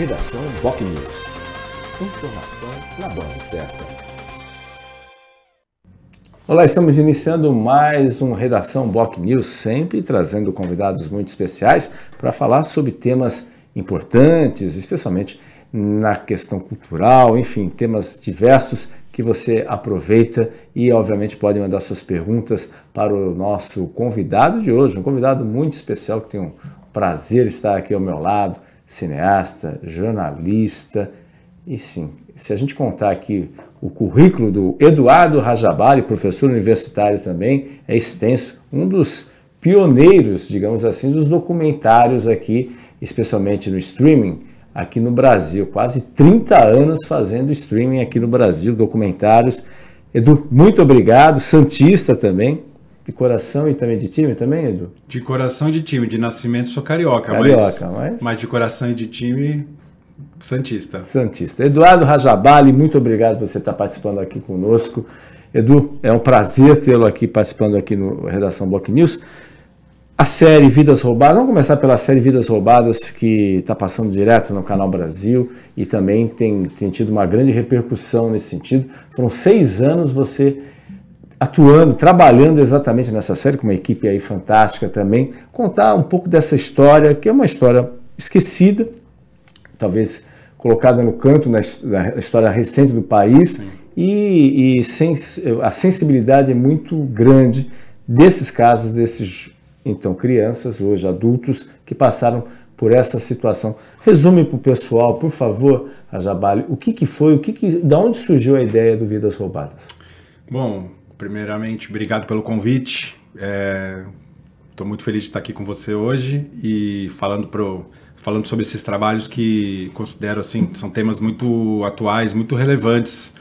Redação Boc News. Informação na dose certa. Olá, estamos iniciando mais um Redação Boc News, sempre trazendo convidados muito especiais para falar sobre temas importantes, especialmente na questão cultural, enfim, temas diversos que você aproveita e, obviamente, pode mandar suas perguntas para o nosso convidado de hoje, um convidado muito especial que tem um prazer estar aqui ao meu lado, cineasta, jornalista, e sim, Se a gente contar aqui o currículo do Eduardo Rajabali, professor universitário também, é extenso, um dos pioneiros, digamos assim, dos documentários aqui, especialmente no streaming aqui no Brasil. Quase 30 anos fazendo streaming aqui no Brasil, documentários. Edu, muito obrigado. Santista também, de coração e também de time também, Edu? De coração e de time. De nascimento sou carioca, carioca mas, mas... mas de coração e de time, Santista. Santista. Eduardo Rajabali, muito obrigado por você estar participando aqui conosco. Edu, é um prazer tê-lo aqui participando aqui no Redação Block News. A série Vidas Roubadas, vamos começar pela série Vidas Roubadas, que está passando direto no Canal Brasil e também tem, tem tido uma grande repercussão nesse sentido. Foram seis anos você atuando, trabalhando exatamente nessa série, com uma equipe aí fantástica também, contar um pouco dessa história, que é uma história esquecida, talvez colocada no canto na história recente do país, e, e sens a sensibilidade é muito grande desses casos, desses então crianças, hoje adultos, que passaram por essa situação. Resume para o pessoal, por favor, Ajabali, o que, que foi, o que, que da onde surgiu a ideia do Vidas Roubadas? Bom, primeiramente, obrigado pelo convite. Estou é, muito feliz de estar aqui com você hoje e falando pro falando sobre esses trabalhos que considero assim são temas muito atuais, muito relevantes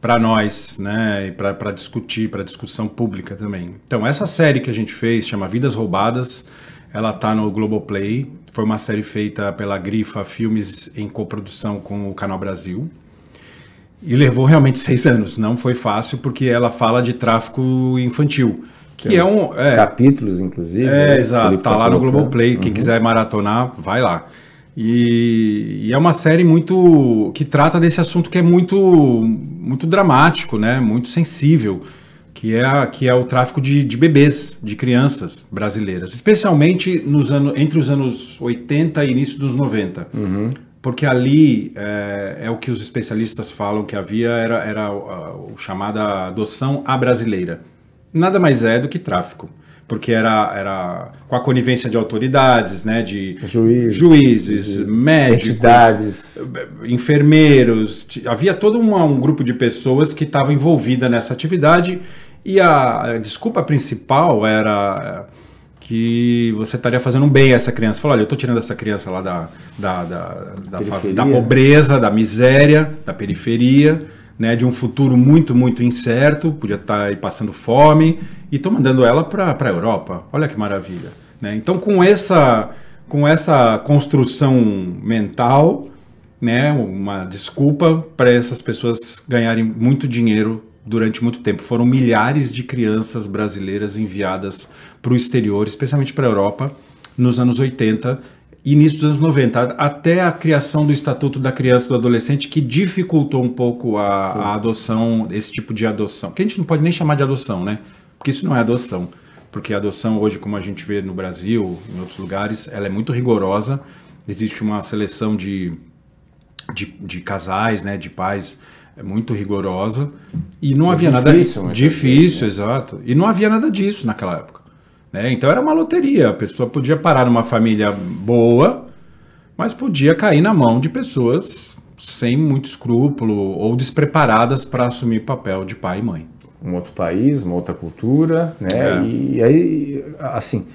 para nós, né, e para discutir, para discussão pública também. Então, essa série que a gente fez chama Vidas Roubadas, ela está no Globoplay, foi uma série feita pela Grifa Filmes em coprodução com o Canal Brasil. E levou realmente seis anos. Não foi fácil, porque ela fala de tráfico infantil. Que é um. É, capítulos, inclusive. É, né? exato. Está tá, tá lá no Globoplay. Uhum. Quem quiser maratonar, vai lá. E, e, é uma série muito que trata desse assunto que é muito muito dramático, né? Muito sensível, que é a, que é o tráfico de, de, bebês, de crianças brasileiras, especialmente nos anos entre os anos 80 e início dos 90. Uhum porque ali é, é, o que os especialistas falam que havia, era, era a, ah, a chamada adoção à brasileira. Nada mais é do que tráfico, porque era, era com a conivência de autoridades, né, de Juiz, juízes, de médicos, entidades. enfermeiros, havia todo uma, um grupo de pessoas que estava envolvida nessa atividade e a, a desculpa principal era que você estaria fazendo um bem a essa criança. Falou, olha, eu estou tirando essa criança lá da, da, da, da, da, pobreza, da miséria, da periferia, né, de um futuro muito, muito incerto, podia estar tá aí passando fome, e estou mandando ela para a Europa. Olha que maravilha. Né? Então, com essa, com essa construção mental, né, uma desculpa para essas pessoas ganharem muito dinheiro durante muito tempo. Foram milhares de crianças brasileiras enviadas para o exterior, especialmente para a Europa, nos anos 80 início dos anos 90, até a criação do Estatuto da Criança e do Adolescente, que dificultou um pouco a, a, adoção, esse tipo de adoção. Que a gente não pode nem chamar de adoção, né? Porque isso não é adoção. Porque a adoção hoje, como a gente vê no Brasil, em outros lugares, ela é muito rigorosa. Existe uma seleção de, de, de casais, né, de pais é muito rigorosa e não é havia difícil, nada difícil, é exato. E não havia nada disso naquela época. Né? Então era uma loteria. A pessoa podia parar numa família boa, mas podia cair na mão de pessoas sem muito escrúpulo ou despreparadas para assumir papel de pai e mãe. Um outro país, uma outra cultura, né? É. E aí, assim,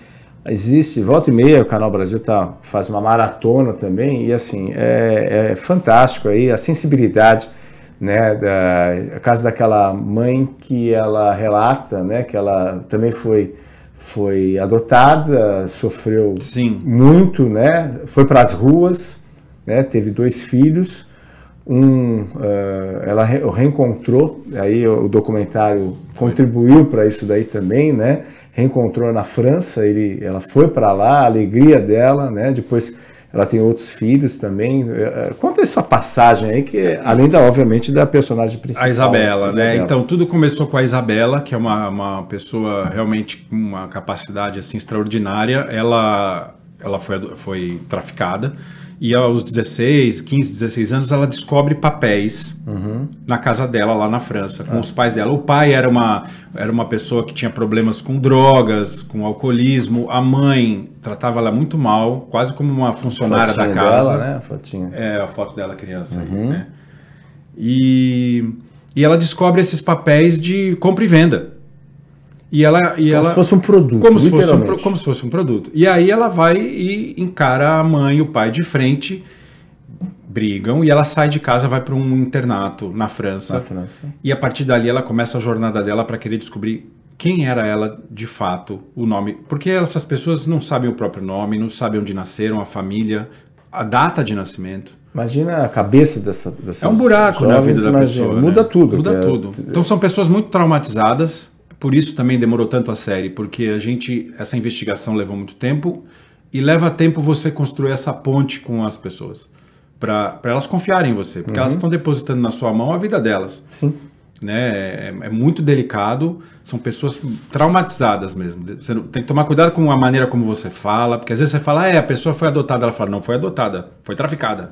existe volta e meia o canal Brasil tá faz uma maratona também e assim é, é fantástico aí a sensibilidade né, da, a casa daquela mãe que ela relata, né, que ela também foi foi adotada, sofreu Sim. muito, né, foi para as ruas, né, teve dois filhos, um, uh, ela re reencontrou, aí o documentário contribuiu para isso daí também, né, reencontrou na França, ele, ela foi para lá, a alegria dela, né, depois ela tem outros filhos também. É, é, conta essa passagem aí, que é, além da, obviamente, da personagem principal. A Isabela, né? Isabela. Então, tudo começou com a Isabela, que é uma, uma pessoa realmente com uma capacidade assim, extraordinária. Ela, ela foi, foi traficada e aos 16, 15, 16 anos, ela descobre papéis uhum. na casa dela, lá na França, com ah. os pais dela. O pai era uma, era uma pessoa que tinha problemas com drogas, com alcoolismo. A mãe tratava ela muito mal, quase como uma funcionária da casa. Dela, né? A fotinha. É, a foto dela criança uhum. aí, né? E, e ela descobre esses papéis de compra e venda. E ela, e como ela, se fosse um produto. Como se fosse um, como se fosse um produto. E aí ela vai e encara a mãe e o pai de frente, brigam, e ela sai de casa, vai para um internato na França, na França. E a partir dali ela começa a jornada dela para querer descobrir quem era ela de fato, o nome. Porque essas pessoas não sabem o próprio nome, não sabem onde nasceram, a família, a data de nascimento. Imagina a cabeça dessa, dessa É um buraco jovens, na vida da pessoa. Muda né? tudo. Muda tudo. É... Então são pessoas muito traumatizadas por isso também demorou tanto a série, porque a gente essa investigação levou muito tempo e leva tempo você construir essa ponte com as pessoas para elas confiarem em você, porque uhum. elas estão depositando na sua mão a vida delas. Sim. Né? É, é, muito delicado, são pessoas traumatizadas mesmo. Você tem que tomar cuidado com a maneira como você fala, porque às vezes você fala, ah, é, a pessoa foi adotada, ela fala, não foi adotada, foi traficada.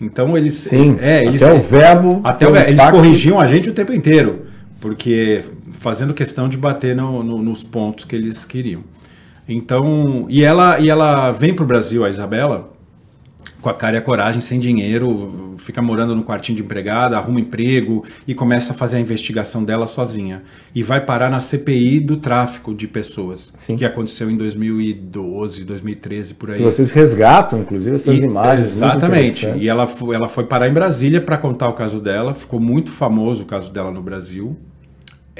Então eles. Sim, é, eles, até o verbo. Até o, eles corrigiam a gente o tempo inteiro, porque fazendo questão de bater no, no, nos pontos que eles queriam. Então, e ela, e ela vem para o Brasil, a Isabela, com a cara e a coragem, sem dinheiro, fica morando no quartinho de empregada, arruma emprego e começa a fazer a investigação dela sozinha. E vai parar na CPI do tráfico de pessoas, Sim. que aconteceu em 2012, 2013, por aí. vocês resgatam, inclusive, essas e, imagens. Exatamente. E ela, ela foi parar em Brasília para contar o caso dela, ficou muito famoso o caso dela no Brasil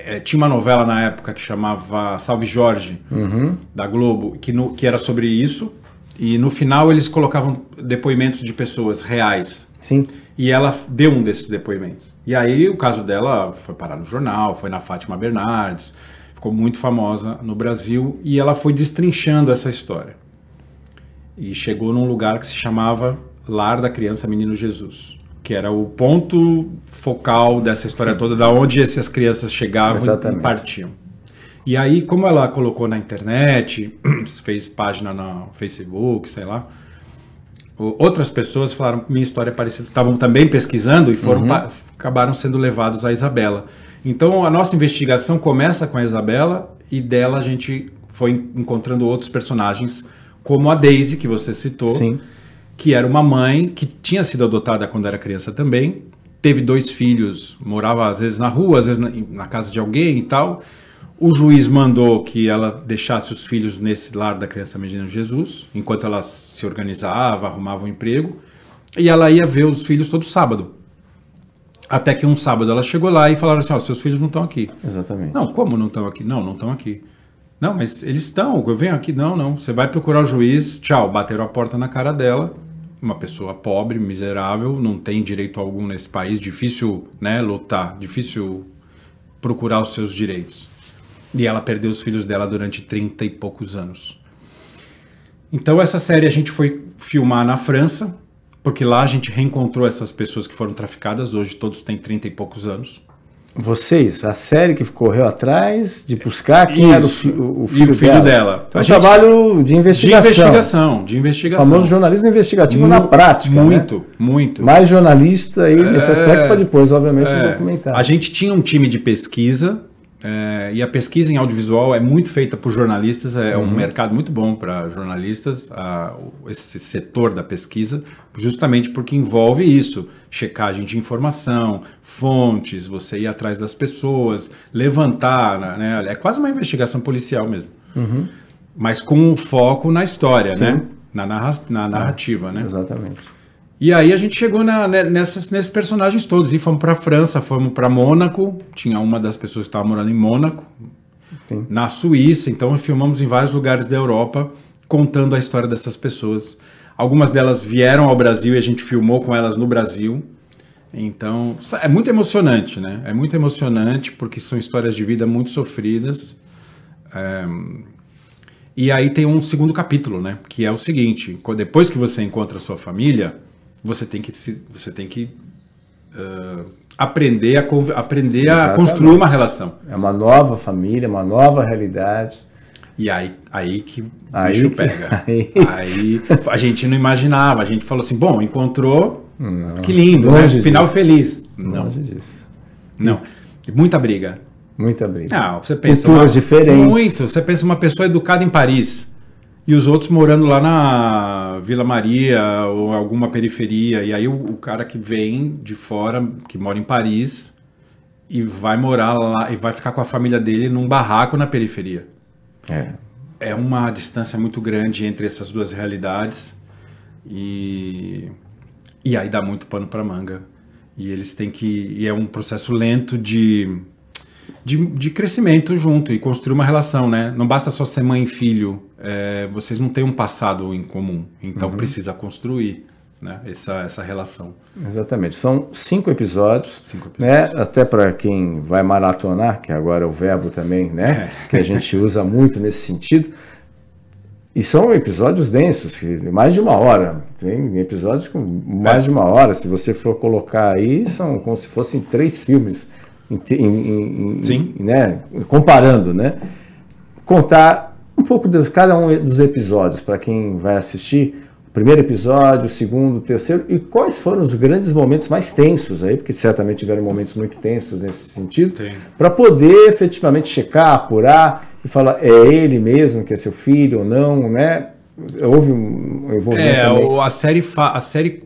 é, tinha uma novela na época que chamava Salve Jorge, uhum. da Globo, que, no, que era sobre isso. E no final eles colocavam depoimentos de pessoas reais. Sim. E ela deu um desses depoimentos. E aí o caso dela foi parar no jornal, foi na Fátima Bernardes, ficou muito famosa no Brasil e ela foi destrinchando essa história. E chegou num lugar que se chamava Lar da Criança Menino Jesus que era o ponto focal dessa história Sim. toda, da onde essas crianças chegavam Exatamente. e partiam. E aí, como ela colocou na internet, fez página no Facebook, sei lá, outras pessoas falaram minha história é parecida, estavam também pesquisando e foram uhum. acabaram sendo levados à Isabela. Então a nossa investigação começa com a Isabela e dela a gente foi encontrando outros personagens, como a Daisy que você citou. Sim que era uma mãe que tinha sido adotada quando era criança também, teve dois filhos, morava às vezes na rua, às vezes na, na casa de alguém e tal. O juiz mandou que ela deixasse os filhos nesse lar da criança Medina Jesus, enquanto ela se organizava, arrumava um emprego, e ela ia ver os filhos todo sábado. Até que um sábado ela chegou lá e falaram assim: Ó, oh, seus filhos não estão aqui. Exatamente. Não, como não estão aqui? Não, não estão aqui. Não, mas eles estão, eu venho aqui. Não, não. Você vai procurar o juiz, tchau. Bateram a porta na cara dela, uma pessoa pobre, miserável, não tem direito algum nesse país, difícil né, lutar, difícil procurar os seus direitos. E ela perdeu os filhos dela durante 30 e poucos anos. Então, essa série a gente foi filmar na França, porque lá a gente reencontrou essas pessoas que foram traficadas, hoje todos têm 30 e poucos anos. Vocês, a série que correu atrás de buscar quem Isso. era o, fi, o, filho, o filho dela. dela. Então, então é um gente... trabalho de investigação. De investigação, de investigação. famoso jornalismo investigativo Mu na prática. Né? Muito, né? muito. Mais jornalista aí nesse é... aspecto para depois, obviamente, é... documentar. A gente tinha um time de pesquisa é, e a pesquisa em audiovisual é muito feita por jornalistas, é, é uhum. um mercado muito bom para jornalistas, a, esse setor da pesquisa, justamente porque envolve isso: checagem de informação, fontes, você ir atrás das pessoas, levantar, né? né é quase uma investigação policial mesmo. Uhum. Mas com um foco na história, né, Sim. né? Na, narra na tá. narrativa, ah, né? Exatamente. E aí a gente chegou na, né, nessas, nesses personagens todos. E fomos para França, fomos para Mônaco. Tinha uma das pessoas que estava morando em Mônaco, Sim. na Suíça. Então filmamos em vários lugares da Europa, contando a história dessas pessoas. Algumas delas vieram ao Brasil e a gente filmou com elas no Brasil. Então, é muito emocionante, né? É muito emocionante porque são histórias de vida muito sofridas. É... E aí tem um segundo capítulo, né? Que é o seguinte: depois que você encontra a sua família, você tem que se, você tem que uh, aprender a aprender Exatamente. a construir uma relação. É uma nova família, uma nova realidade. E aí, aí que o aí bicho que, pega. Aí... aí... a gente não imaginava, a gente falou assim, bom, encontrou, não, que lindo, né? final feliz. Não. Longe disso. Não, muita briga. Muita briga. Não, você pensa... uma, diferentes. Muito, você pensa uma pessoa educada em Paris e os outros morando lá na Vila Maria ou alguma periferia. E aí o, o, cara que vem de fora, que mora em Paris, e vai morar lá, e vai ficar com a família dele num barraco na periferia. É. É uma distância muito grande entre essas duas realidades. E, e aí dá muito pano para manga. E eles têm que. E é um processo lento de de, de crescimento junto e construir uma relação, né? Não basta só ser mãe e filho, é, vocês não têm um passado em comum, então uhum. precisa construir. Né? Essa, essa relação. Exatamente. São cinco episódios. Cinco né? episódios. Né? Até para quem vai maratonar, que agora é o verbo também, né? É. Que a gente usa muito nesse sentido. E são episódios densos, que mais de uma hora. Tem episódios com mais é. de uma hora. Se você for colocar aí, são como se fossem três filmes em, em, Sim. Em, né, comparando, né? Contar um pouco de cada um dos episódios para quem vai assistir. O primeiro episódio, o segundo, o terceiro, e quais foram os grandes momentos mais tensos aí, porque certamente tiveram momentos muito tensos nesse sentido, para poder efetivamente checar, apurar e falar é ele mesmo que é seu filho ou não, né? Houve um envolvimento. É, também. a série, a série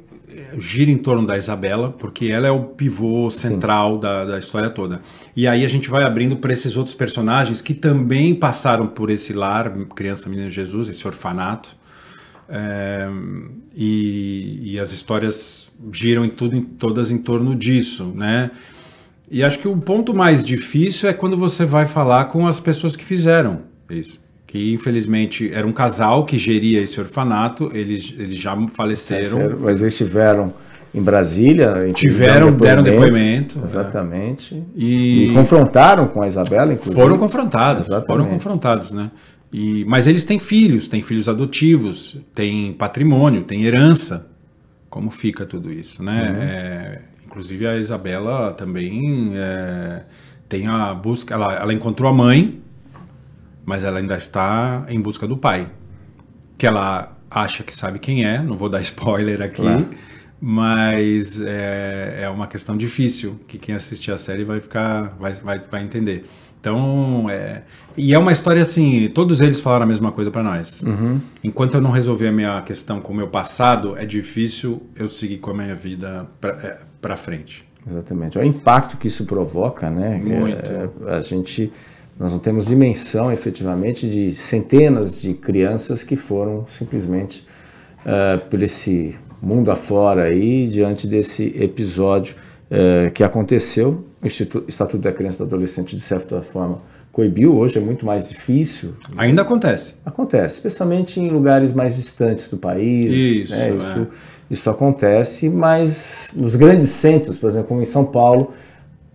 gira em torno da Isabela, porque ela é o pivô central da, da, história toda. E aí a gente vai abrindo para esses outros personagens que também passaram por esse lar, Criança menina Jesus, esse orfanato. É, e, e, as histórias giram em tudo, em, todas em torno disso, né? E acho que o ponto mais difícil é quando você vai falar com as pessoas que fizeram isso que infelizmente era um casal que geria esse orfanato, eles, eles já faleceram. É, mas eles tiveram em Brasília. Tiveram, deram depoimento. depoimento é. exatamente. É. E... e... confrontaram com a Isabela, inclusive. Foram confrontados, exatamente. foram confrontados, né? E, mas eles têm filhos, têm filhos adotivos, têm patrimônio, têm herança. Como fica tudo isso, né? Uhum. É, inclusive a Isabela também é, tem a busca, ela, ela encontrou a mãe, mas ela ainda está em busca do pai, que ela acha que sabe quem é, não vou dar spoiler aqui, claro. mas é, é, uma questão difícil, que quem assistir a série vai ficar, vai, vai, vai entender. Então, é, e é uma história assim, todos eles falaram a mesma coisa para nós. Uhum. Enquanto eu não resolver a minha questão com o meu passado, é difícil eu seguir com a minha vida para é, frente. Exatamente. O impacto que isso provoca, né? Muito. É, a gente nós não temos dimensão, efetivamente, de centenas de crianças que foram simplesmente uh, por esse mundo afora aí, diante desse episódio uh, que aconteceu. O Instituto, Estatuto da Criança e do Adolescente, de certa forma, coibiu. Hoje é muito mais difícil. Ainda acontece. Acontece, especialmente em lugares mais distantes do país. Né? Isso, né? isso, isso acontece, mas nos grandes centros, por exemplo, como em São Paulo,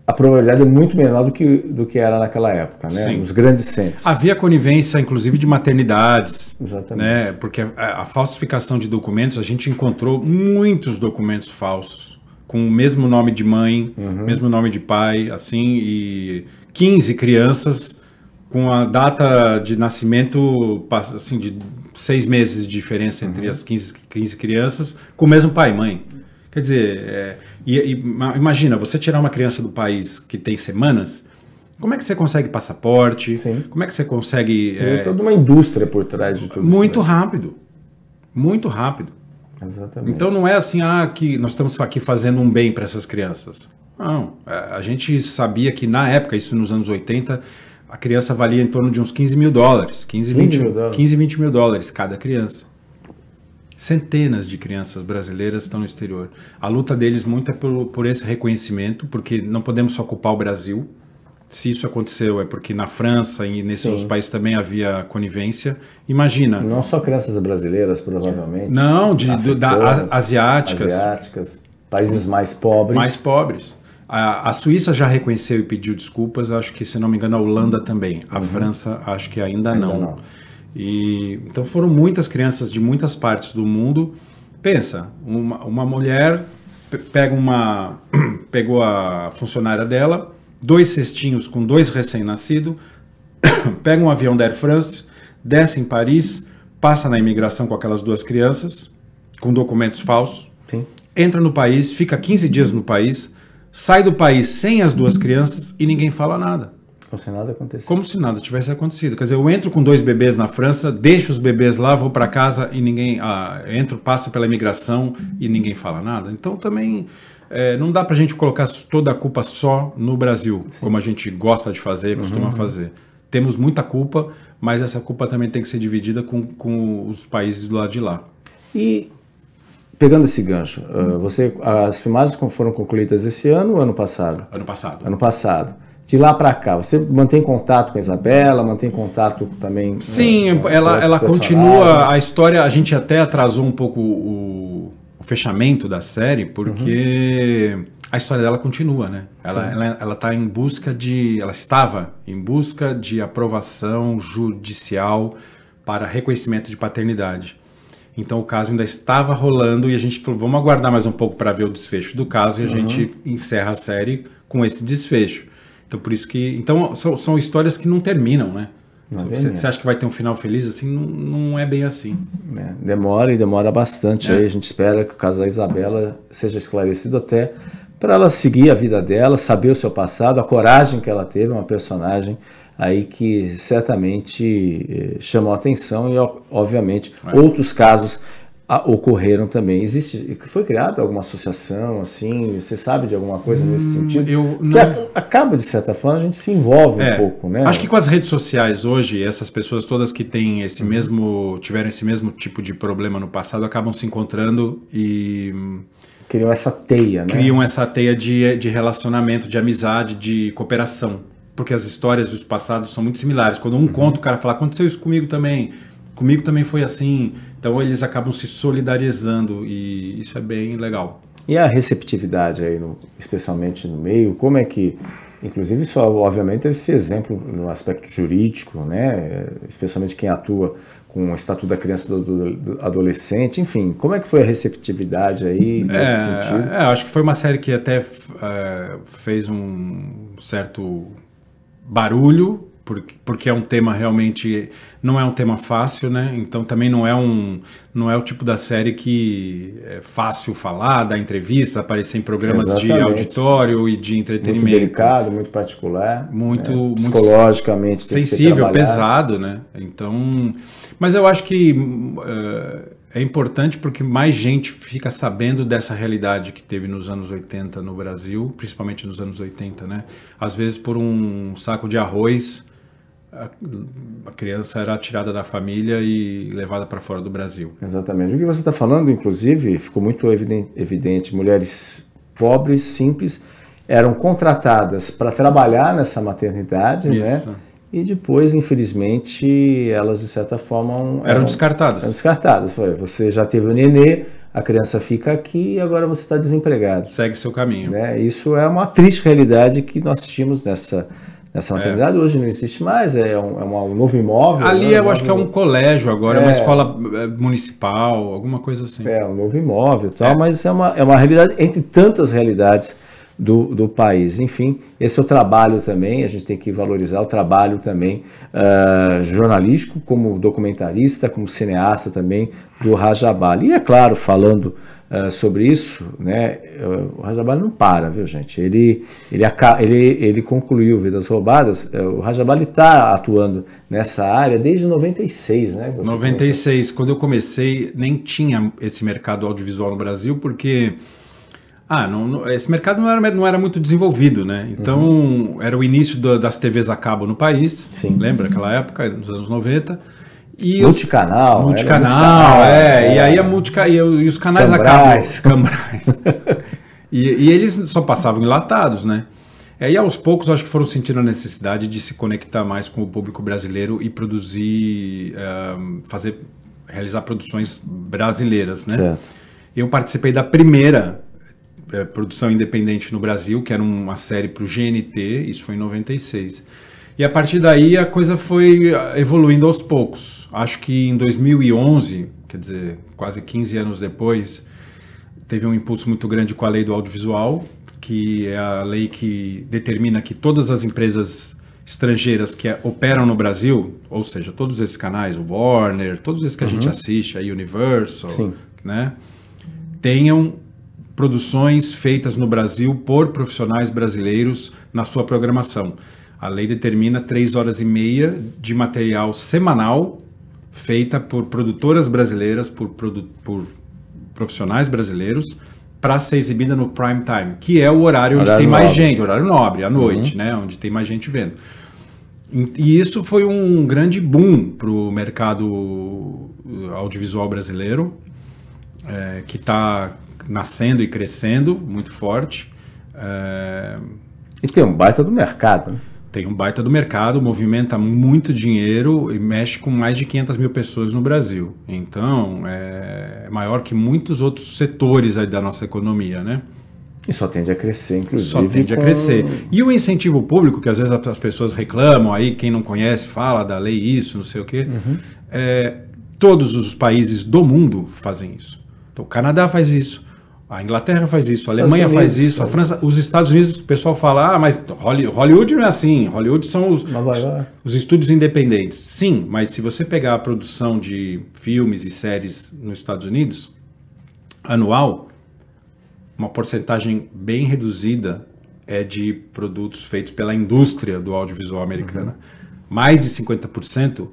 a probabilidade é muito menor do que, do que era naquela época, né? Sim. Nos grandes centros. Havia conivência, inclusive, de maternidades. Exatamente. Né? Porque a, a falsificação de documentos, a gente encontrou muitos documentos falsos, com o mesmo nome de mãe, uhum. mesmo nome de pai, assim, e 15 crianças com a data de nascimento, assim, de seis meses de diferença entre uhum. as 15, 15 crianças, com o mesmo pai e mãe. Quer dizer, é, e, e, imagina, você tirar uma criança do país que tem semanas, como é que você consegue passaporte? Sim. Como é que você consegue. Tem é, toda uma indústria por trás de tudo muito isso. Muito né? rápido. Muito rápido. Exatamente. Então não é assim, ah, que nós estamos aqui fazendo um bem para essas crianças. Não. É, a gente sabia que na época, isso nos anos 80, a criança valia em torno de uns 15 mil dólares. 15, 15 20, mil dólares. 15 20 mil dólares cada criança. Centenas de crianças brasileiras estão no exterior. A luta deles muito é por, por esse reconhecimento, porque não podemos só culpar o Brasil. Se isso aconteceu é porque na França e nesses outros países também havia conivência. Imagina. Não só crianças brasileiras, provavelmente. Não, de, da, asiáticas. Asiáticas. Países mais pobres. Mais pobres. A, a, Suíça já reconheceu e pediu desculpas, acho que, se não me engano, a Holanda também. A uhum. França, acho que ainda, ainda não. não. E, então foram muitas crianças de muitas partes do mundo. Pensa, uma, uma mulher pega uma pegou a funcionária dela, dois cestinhos com dois recém-nascidos, pega um avião da Air France, desce em Paris, passa na imigração com aquelas duas crianças, com documentos falsos, Sim. entra no país, fica 15 dias no país, sai do país sem as duas crianças e ninguém fala nada. Como se nada Como se nada tivesse acontecido. Quer dizer, eu entro com dois bebês na França, deixo os bebês lá, vou para casa e ninguém. Ah, entro, passo pela imigração e ninguém fala nada. Então também. É, não dá para a gente colocar toda a culpa só no Brasil, Sim. como a gente gosta de fazer, costuma uhum. fazer. Temos muita culpa, mas essa culpa também tem que ser dividida com, com os países do lado de lá. E pegando esse gancho, eh, você, as filmagens foram concluídas esse ano ou ano passado? Ano passado. Ano passado de lá para cá, você mantém contato com a Isabela, mantém contato também. Né, Sim, né, ela, ela continua a história. A gente até atrasou um pouco o, o fechamento da série porque uhum. a história dela continua, né? Ela, ela, ela tá em busca de, ela estava em busca de aprovação judicial para reconhecimento de paternidade. Então o caso ainda estava rolando e a gente falou, vamos aguardar mais um pouco para ver o desfecho do caso e a uhum. gente encerra a série com esse desfecho. Então por isso que. Então são, são histórias que não terminam, né? você, acha que vai ter um final feliz? Assim, não, não é bem assim. É, demora e demora bastante. É. Aí a gente espera que o caso da Isabela seja esclarecido até para ela seguir a vida dela, saber o seu passado, a coragem que ela teve, uma personagem aí que certamente eh, chamou atenção e obviamente é. outros casos ah, ocorreram também. Existe, foi criada alguma associação assim? Você sabe de alguma coisa hum, nesse sentido? Eu que não... a, acaba de certa forma a gente se envolve é, um pouco, né? Acho que com as redes sociais hoje essas pessoas todas que têm esse uhum. mesmo tiveram esse mesmo tipo de problema no passado acabam se encontrando e hum, criam essa teia, né? Criam essa teia de, de relacionamento, de amizade, de cooperação. Porque as histórias dos passados são muito similares. Quando um uhum. conta, o cara fala, aconteceu isso comigo também, comigo também foi assim. Então eles acabam se solidarizando e isso é bem legal. E a receptividade aí, no, especialmente no meio, como é que Inclusive, isso obviamente é esse exemplo no aspecto jurídico, né? especialmente quem atua com o Estatuto da Criança e do, do, Adolescente. Enfim, como é que foi a receptividade aí nesse é, sentido? É, acho que foi uma série que até é, fez um certo barulho porque, porque é um tema realmente não é um tema fácil, né? Então também não é um não é o tipo da série que é fácil falar, dar entrevista, aparecer em programas Exatamente. de auditório e de entretenimento. Muito delicado, muito particular, muito, né? psicologicamente muito sensível, pesado, né? Então, mas eu acho que uh, é importante porque mais gente fica sabendo dessa realidade que teve nos anos 80 no Brasil, principalmente nos anos 80, né? Às vezes por um saco de arroz a, criança era tirada da família e levada para fora do Brasil. Exatamente. O que você está falando, inclusive, ficou muito evidente, evidente. Mulheres pobres, simples, eram contratadas para trabalhar nessa maternidade, né? Isso. né? E depois, infelizmente, elas de certa forma eram, eram descartadas. Eram descartadas. Foi, você já teve o um nenê, a criança fica aqui e agora você está desempregado. Segue seu caminho. Né? Isso é uma triste realidade que nós tínhamos nessa essa maternidade é. é. hoje não existe mais, é um, é um novo imóvel. Ali né? eu acho que é um colégio agora, é uma é. escola é, municipal, alguma coisa assim. É, um novo imóvel e tal, é. mas é uma, é uma realidade entre tantas realidades do, do país. Enfim, esse é o trabalho também, a gente tem que valorizar o trabalho também uh, jornalístico, como documentarista, como cineasta também do Rajabali. E é claro, falando ah, sobre isso, né, o Rajabali não para, viu gente? Ele, ele, ele, ele concluiu Vidas Roubadas, eh, o Rajabali está atuando nessa área desde 96, né? 96, comentou. quando eu comecei nem tinha esse mercado audiovisual no Brasil, porque... Ah, não, não, esse mercado não era, não era, muito desenvolvido, né? Então, uhum. era o início do, das TVs a cabo no país, Sim. lembra aquela época, nos anos 90. E multicanal. Os, multicanal, é, é, E é. aí a multica, e, os canais Cambrais. acabam. Cambrais. e, e, eles só passavam enlatados, né? É, e aos poucos acho que foram sentindo a necessidade de se conectar mais com o público brasileiro e produzir, uh, fazer, realizar produções brasileiras, né? Certo. Eu participei da primeira eh, produção independente no Brasil, que era uma série para o GNT, isso foi em 96. E a partir daí a coisa foi ah, evoluindo aos poucos. Acho que em 2011, quer dizer, quase 15 anos depois, teve um impulso muito grande com a lei do audiovisual, que é a lei que determina que todas as empresas estrangeiras que eh, operam no Brasil, ou seja, todos esses canais, o Warner, todos esses que a uhum. gente assiste, a Universal, Sim. né, tenham produções feitas no Brasil por profissionais brasileiros na sua programação. A lei determina três horas e meia de material semanal feita por produtoras brasileiras, por, produ por profissionais brasileiros, para ser exibida no prime time, que é o horário onde tem nobre. mais gente, horário nobre, à uhum. noite, uhum. né, onde tem mais gente vendo. E isso foi um grande boom para o mercado uh, audiovisual brasileiro, é, que está nascendo e crescendo muito forte. É... E tem um baita do mercado. Né? tem um baita do mercado, movimenta muito dinheiro e mexe com mais de 500 mil pessoas no Brasil. Então, é maior que muitos outros setores da nossa economia, né? E só tende a crescer, inclusive. Só tende com... a crescer. E o incentivo público, que às vezes as pessoas reclamam, aí quem não conhece fala da lei isso, não sei o quê. Uhum. É, todos os países do mundo fazem isso. Então, o Canadá faz isso, a Inglaterra faz isso, a Alemanha Unidos, faz isso, a França, os Estados Unidos, o pessoal fala, ah, mas Hollywood não é assim, Hollywood são os, os, os, estúdios independentes. Sim, mas se você pegar a produção de filmes e séries nos Estados Unidos, anual, uma porcentagem bem reduzida é de produtos feitos pela indústria do audiovisual americana. Uhum. Mais de 50%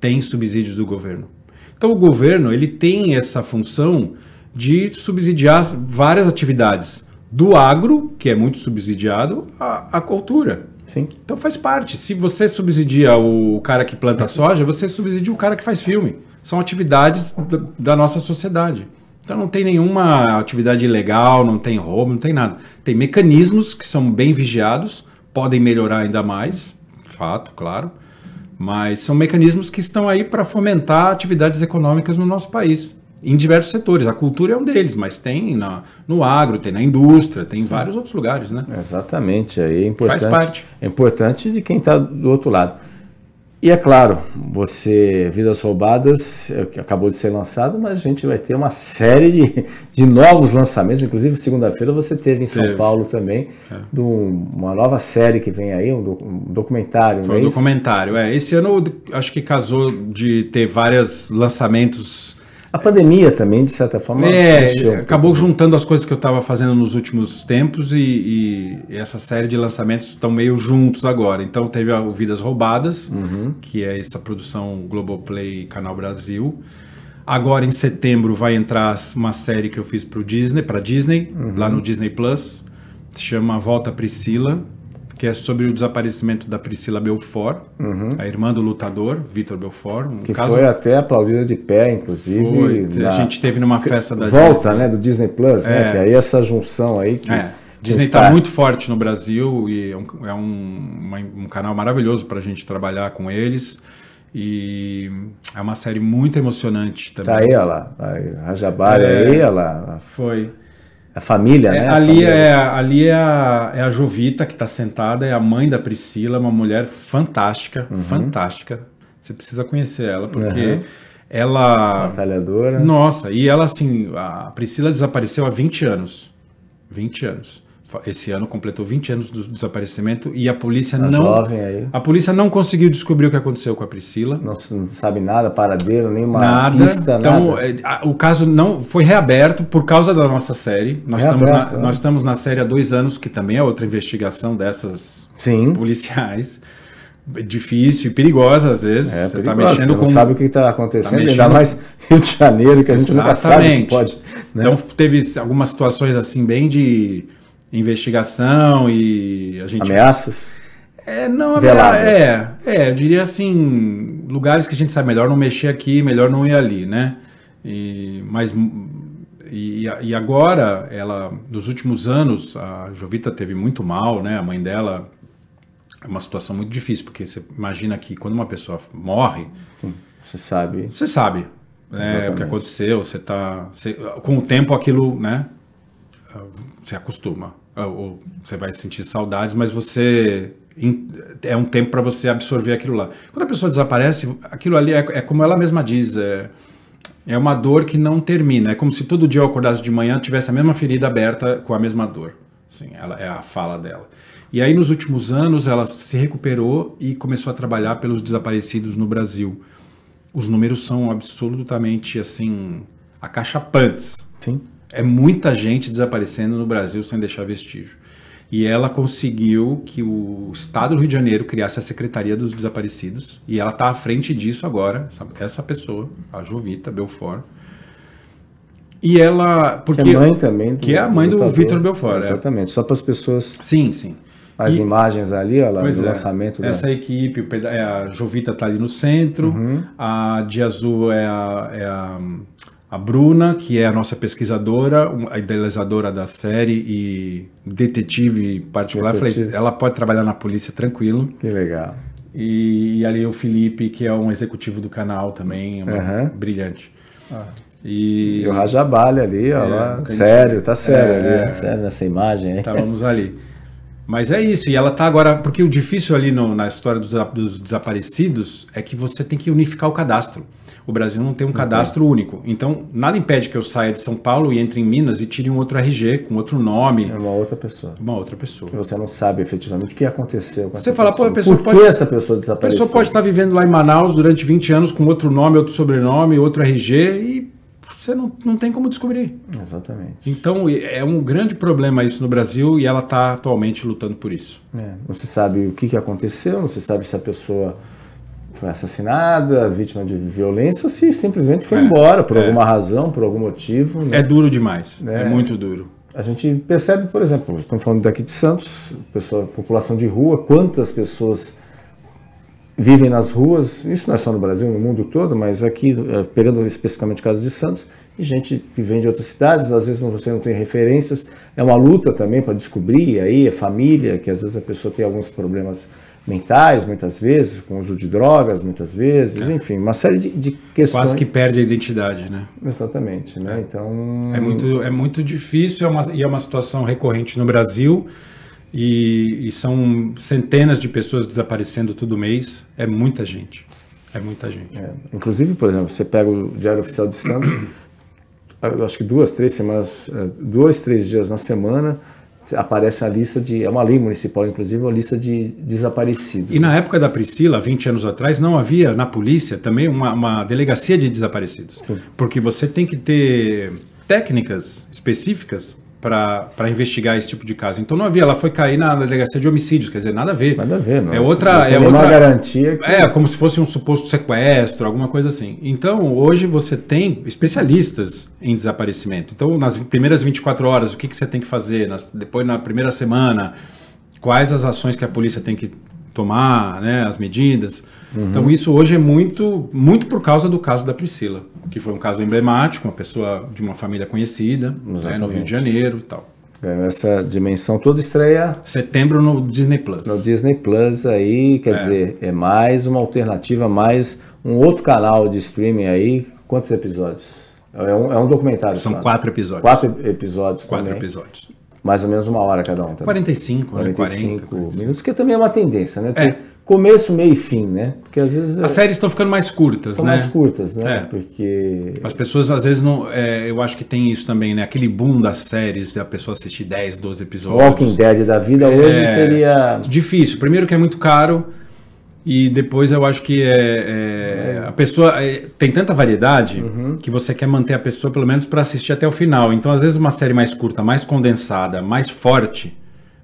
tem subsídios do governo. Então o governo ele tem essa função de subsidiar várias atividades, do agro, que é muito subsidiado, à, à cultura. Sim. Então faz parte. Se você subsidia o cara que planta soja, você subsidia o cara que faz filme. São atividades da, da nossa sociedade. Então não tem nenhuma atividade ilegal, não tem roubo, não tem nada. Tem mecanismos que são bem vigiados, podem melhorar ainda mais, fato, claro. Mas são mecanismos que estão aí para fomentar atividades econômicas no nosso país em diversos setores. A cultura é um deles, mas tem na, no agro, tem na indústria, tem em vários outros lugares, né? Exatamente. Aí é importante, Faz parte. É importante de quem está do outro lado. E é claro, você, Vidas Roubadas, é que acabou de ser lançado, mas a gente vai ter uma série de, de novos lançamentos. Inclusive, segunda-feira você teve em São teve. Paulo também, é. uma nova série que vem aí, um, doc, um documentário. Foi um é documentário, é. Esse ano acho que casou de ter vários lançamentos a pandemia também, de certa forma, é, acabou juntando as coisas que eu estava fazendo nos últimos tempos e, e essa série de lançamentos estão meio juntos agora. Então teve o Vidas Roubadas, uhum. que é essa produção Globoplay Canal Brasil. Agora em setembro vai entrar uma série que eu fiz para Disney, para Disney, uhum. lá no Disney Plus, chama Volta Priscila que é sobre o desaparecimento da Priscila Belfort, uhum. a irmã do lutador, Vitor Belfort. Um que caso... foi até aplaudida de pé, inclusive. Na... A gente teve numa festa da Volta, Disney. né, do Disney Plus, né, é. né, que é aí essa junção aí que... É. Disney está tá muito forte no Brasil e é um, é um, uma, um canal maravilhoso para a gente trabalhar com eles. E é uma série muito emocionante também. Tá aí, olha lá. Rajabari, é, aí, olha lá. Foi a é família, é, né? ali, família. É, ali é a, é a Jovita que está sentada, é a mãe da Priscila, uma mulher fantástica, uhum. fantástica. Você precisa conhecer ela, porque uhum. ela. Batalhadora. Nossa, e ela assim, a Priscila desapareceu há 20 anos. 20 anos esse ano completou 20 anos do desaparecimento e a polícia a tá não a polícia não conseguiu descobrir o que aconteceu com a Priscila. Não, não sabe nada, paradeiro, nenhuma nada. pista, então, nada. É, o caso não foi reaberto por causa da nossa série. Nós reaberto, estamos na, né? nós estamos na série há dois anos, que também é outra investigação dessas Sim. policiais difícil e perigosa às vezes. É, você está mexendo você com. Não sabe o que está acontecendo, tá mexendo... ainda mais Rio de Janeiro, que a gente Exatamente. nunca sabe que pode. Né? Então teve algumas situações assim bem de investigação e a gente ameaças é não Veladas. é é eu diria assim lugares que a gente sabe melhor não mexer aqui melhor não ir ali né e mas e, e agora ela nos últimos anos a Jovita teve muito mal né a mãe dela é uma situação muito difícil porque você imagina que quando uma pessoa morre você sabe você sabe né, o que aconteceu você tá você, com o tempo aquilo né se acostuma, ou você vai sentir saudades, mas você é um tempo para você absorver aquilo lá. Quando a pessoa desaparece, aquilo ali é, é como ela mesma diz, é, é, uma dor que não termina. É como se todo dia eu acordasse de manhã tivesse a mesma ferida aberta com a mesma dor. Sim, ela é a fala dela. E aí nos últimos anos ela se recuperou e começou a trabalhar pelos desaparecidos no Brasil. Os números são absolutamente assim acachapantes. Sim é muita gente desaparecendo no Brasil sem deixar vestígio. E ela conseguiu que o Estado do Rio de Janeiro criasse a Secretaria dos Desaparecidos. E ela está à frente disso agora, essa pessoa, a Jovita Belfort. E ela. Porque, que é mãe também. Do, que é a mãe do, do Vitor Belfort. É. Exatamente, é. só para as pessoas. Sim, sim. As e, imagens ali, olha lá, do é, lançamento. Essa da... equipe, é, a Jovita está ali no centro, uhum. a de azul é a, é a a Bruna, que é a nossa pesquisadora, a idealizadora da série e detetive particular. Detetive. Falei, ela pode trabalhar na polícia tranquilo. Que legal. E, e, ali o Felipe, que é um executivo do canal também, uma, é uhum. brilhante. Ah. E, e o Rajabalha ali, ó, é, sério, tá sério é, ali, é, é sério nessa imagem. Estávamos ali. Mas é isso, e ela tá agora, porque o difícil ali no, na história dos, dos desaparecidos é que você tem que unificar o cadastro o Brasil não tem um cadastro uhum. único. Então, nada impede que eu saia de São Paulo e entre em Minas e tire um outro RG com outro nome. É uma outra pessoa. Uma outra pessoa. você não sabe efetivamente o que aconteceu com Você fala, pessoa. pô, a pessoa Por pode. Por que essa pessoa desapareceu? A pessoa pode estar vivendo lá em Manaus durante 20 anos com outro nome, outro sobrenome, outro RG e você não, não tem como descobrir. Exatamente. Então é um grande problema isso no Brasil e ela está atualmente lutando por isso. É, não se sabe o que, que aconteceu, não se sabe se a pessoa foi assassinada, vítima de violência, ou se simplesmente foi é, embora por é. alguma razão, por algum motivo. Né? É duro demais, é. é. muito duro. A gente percebe, por exemplo, estamos falando daqui de Santos, pessoa, população de rua, quantas pessoas vivem nas ruas, isso não é só no Brasil, no mundo todo, mas aqui, eh, pegando especificamente o caso de Santos, e gente que vem de outras cidades, às vezes você não tem referências, é uma luta também para descobrir, aí é família, que às vezes a pessoa tem alguns problemas mentais, muitas vezes, com uso de drogas, muitas vezes, é. enfim, uma série de, de, questões. Quase que perde a identidade, né? Exatamente, né? É. Então. É muito, é muito difícil é uma, e é uma situação recorrente no Brasil. E, e são centenas de pessoas desaparecendo todo mês. É muita gente. É muita gente. É. Inclusive, por exemplo, você pega o Diário Oficial de Santos, acho que duas, três semanas, é, dois, três dias na semana, aparece a lista de. É uma lei municipal, inclusive, uma lista de desaparecidos. E na época da Priscila, 20 anos atrás, não havia na polícia também uma, uma delegacia de desaparecidos. Sim. Porque você tem que ter técnicas específicas para investigar esse tipo de caso. Então não havia, ela foi cair na delegacia de homicídios, quer dizer, nada a ver. Nada a ver, não. É, é? outra, é outra garantia. Que... É como se fosse um suposto sequestro, alguma coisa assim. Então hoje você tem especialistas em desaparecimento. Então nas primeiras 24 horas, o que, que você tem que fazer? Nas, depois na primeira semana, quais as ações que a polícia tem que tomar, né, as medidas. Uhum. Então isso hoje é muito, muito por causa do caso da Priscila, que foi um caso emblemático, uma pessoa de uma família conhecida, né, no Rio de Janeiro e tal. É, essa dimensão toda, estreia... Setembro no Disney Plus. No Disney Plus aí, quer é. dizer, é mais uma alternativa, mais um outro canal de streaming aí. Quantos episódios? É um, é um documentário. São claro. quatro episódios. Quatro episódios Quatro também. episódios mais ou menos uma hora cada um. Tá? 45, 45, né? 45 assim. minutos, que também é uma tendência, né? É começo, meio e fim, né? Porque às vezes as séries estão ficando mais curtas, né? Mais curtas, né? É. Porque as pessoas às vezes não, é, eu acho que tem isso também, né? Aquele boom das séries, da pessoa assistir 10, 12 episódios. Walking Dead da vida hoje é seria difícil. Primeiro que é muito caro e depois eu acho que é, é a pessoa é, tem tanta variedade uhum. que você quer manter a pessoa pelo menos para assistir até o final. Então às vezes uma série mais curta, mais condensada, mais forte,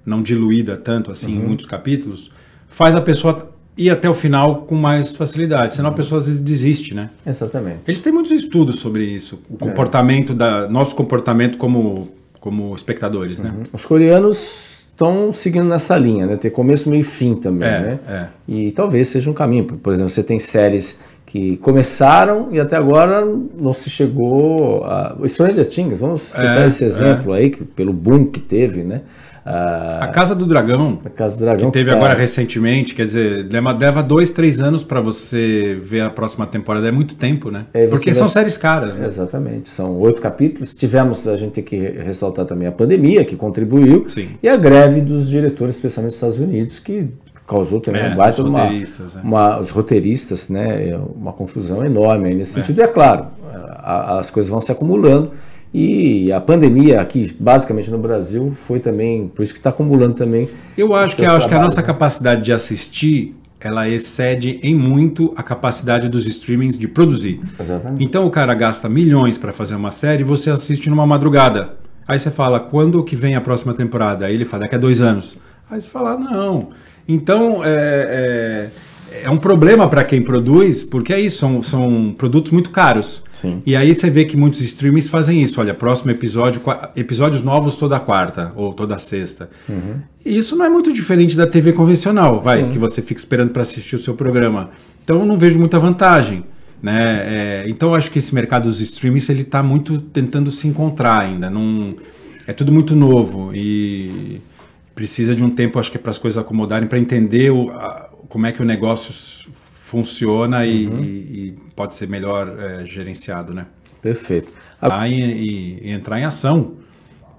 não diluída tanto assim uhum. em muitos capítulos faz a pessoa ir até o final com mais facilidade, senão a pessoa às vezes desiste, né? Exatamente. Eles têm muitos estudos sobre isso, o é. comportamento é. da nosso comportamento como como espectadores, né? Uhum. Os coreanos estão seguindo nessa linha, né? Ter começo, meio e fim também, é, né? É. E talvez seja um caminho. Por exemplo, você tem séries que começaram e até agora não se chegou a... Stranger Things, vamos citar é, esse é. exemplo aí, que, pelo boom que teve, né? A Casa do Dragão. A Casa do Dragão. Que teve cara. agora recentemente, quer dizer, leva dois, três anos para você ver a próxima temporada. É muito tempo, né? É, Porque são séries caras, né? Exatamente. São oito capítulos. Tivemos, a gente tem que ressaltar também a pandemia, que contribuiu. Sim. E a greve dos diretores, especialmente dos Estados Unidos, que causou também é, um baita os uma, é. uma, os roteiristas, né, é uma confusão enorme nesse é. sentido. E é claro, a, as coisas vão se acumulando. E a pandemia aqui, basicamente no Brasil, foi também, por isso que está acumulando também. Eu acho que, eu acho que a nossa né? capacidade de assistir, ela excede em muito a capacidade dos streamings de produzir. Exatamente. Então o cara gasta milhões para fazer uma série e você assiste numa madrugada. Aí você fala, quando que vem a próxima temporada? Aí ele fala, daqui a dois anos. Aí você fala, ah, não. Então, é, é é um problema para quem produz, porque é isso, são, são produtos muito caros. Sim. E aí você vê que muitos streamers fazem isso. Olha, próximo episódio, episódios novos toda quarta ou toda sexta. Uhum. E isso não é muito diferente da TV convencional, vai, Sim. que você fica esperando para assistir o seu programa. Então eu não vejo muita vantagem. Né? É, então eu acho que esse mercado dos streamings ele está muito tentando se encontrar ainda. Num, é tudo muito novo e precisa de um tempo, acho que, para as coisas acomodarem, para entender o, como é que o negócio funciona e, uhum. e, pode ser melhor é, gerenciado, né? Perfeito. A... E, e, entrar em ação